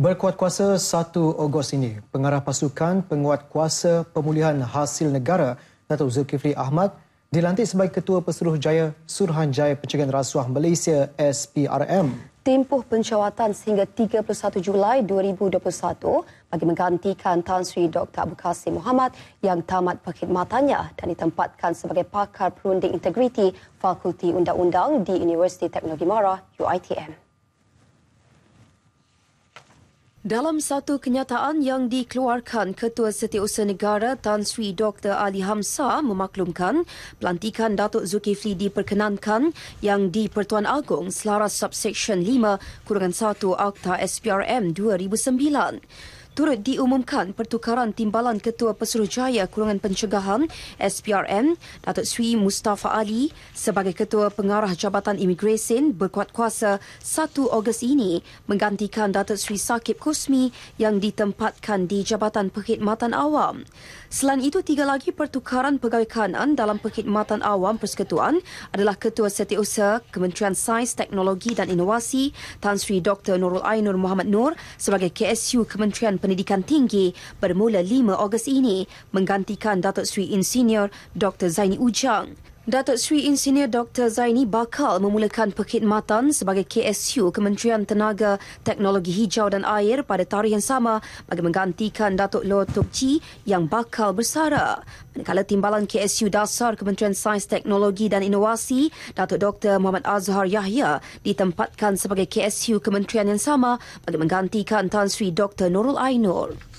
Berkuat kuasa 1 Ogos ini, pengarah pasukan penguat kuasa pemulihan hasil negara Datuk Zulkifli Ahmad dilantik sebagai Ketua Pesuruh Jaya Suruhanjaya Pencegahan Rasuah Malaysia SPRM. Tempoh pencawatan sehingga 31 Julai 2021 bagi menggantikan Tan Sri Dr. Abu Qasim Muhammad yang tamat perkhidmatannya dan ditempatkan sebagai pakar perunding integriti Fakulti Undang-Undang di Universiti Teknologi Mara UITM. Dalam satu kenyataan yang dikeluarkan Ketua Setiausaha Negara Tan Sri Dr. Ali Hamsa memaklumkan pelantikan Datuk Zulkifli diperkenankan yang di Pertuan Agong selaras subseksyen 5 kurangan 1 Akta SPRM 2009 turut diumumkan pertukaran timbalan Ketua Pesuruhjaya Kurungan Pencegahan SPRM Datuk Sri Mustafa Ali sebagai Ketua Pengarah Jabatan Imigresen berkuat kuasa 1 Ogos ini menggantikan Datuk Sri Sakib Kusmi yang ditempatkan di Jabatan Perkhidmatan Awam. Selain itu, tiga lagi pertukaran pegawai kanan dalam Perkhidmatan Awam Persekutuan adalah Ketua Setiausaha Kementerian Sains, Teknologi dan Inovasi Tan Sri Dr. Nurul Ainur Muhammad Nur sebagai KSU Kementerian Pendidikan Tinggi bermula 5 Ogos ini menggantikan Datuk Sri Insinyur Dr. Zaini Ujang. Datuk Sri Insinyur Dr. Zaini bakal memulakan perkhidmatan sebagai KSU Kementerian Tenaga Teknologi Hijau dan Air pada tarikh yang sama bagi menggantikan Datuk Loh Tok Chi yang bakal bersara. Manakala timbalan KSU Dasar Kementerian Sains Teknologi dan Inovasi, Datuk Dr. Muhammad Azhar Yahya ditempatkan sebagai KSU Kementerian yang sama bagi menggantikan Tan Sri Dr. Nurul Ainur.